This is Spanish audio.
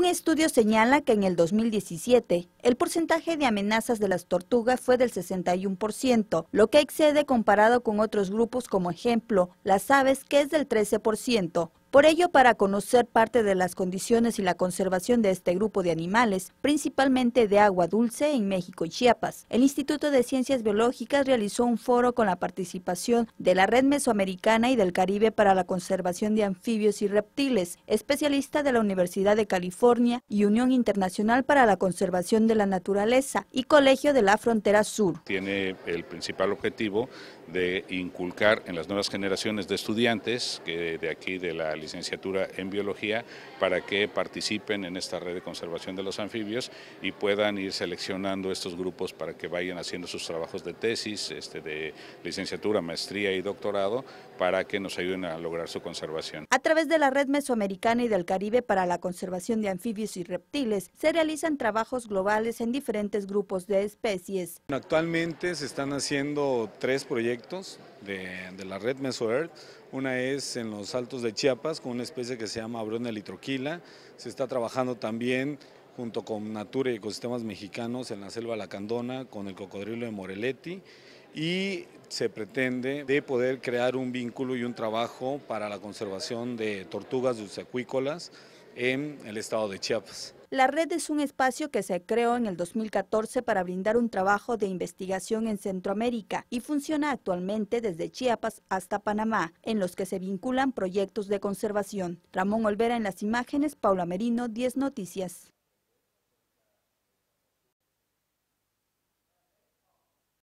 Un estudio señala que en el 2017 el porcentaje de amenazas de las tortugas fue del 61%, lo que excede comparado con otros grupos como ejemplo las aves que es del 13%, por ello, para conocer parte de las condiciones y la conservación de este grupo de animales, principalmente de agua dulce en México y Chiapas, el Instituto de Ciencias Biológicas realizó un foro con la participación de la Red Mesoamericana y del Caribe para la Conservación de Anfibios y Reptiles, especialista de la Universidad de California y Unión Internacional para la Conservación de la Naturaleza y Colegio de la Frontera Sur. Tiene el principal objetivo de inculcar en las nuevas generaciones de estudiantes que de aquí de la licenciatura en biología para que participen en esta red de conservación de los anfibios y puedan ir seleccionando estos grupos para que vayan haciendo sus trabajos de tesis, este, de licenciatura, maestría y doctorado para que nos ayuden a lograr su conservación. A través de la Red Mesoamericana y del Caribe para la Conservación de Anfibios y Reptiles se realizan trabajos globales en diferentes grupos de especies. Actualmente se están haciendo tres proyectos de, la red Earth. Una es en los altos de Chiapas con una especie que se llama Abrona litroquila. Se está trabajando también junto con Natura y Ecosistemas Mexicanos en la selva Lacandona con el cocodrilo de Moreletti y se pretende de poder crear un vínculo y un trabajo para la conservación de tortugas acuícolas en el estado de Chiapas. La red es un espacio que se creó en el 2014 para brindar un trabajo de investigación en Centroamérica y funciona actualmente desde Chiapas hasta Panamá, en los que se vinculan proyectos de conservación. Ramón Olvera en las imágenes, Paula Merino, 10 Noticias.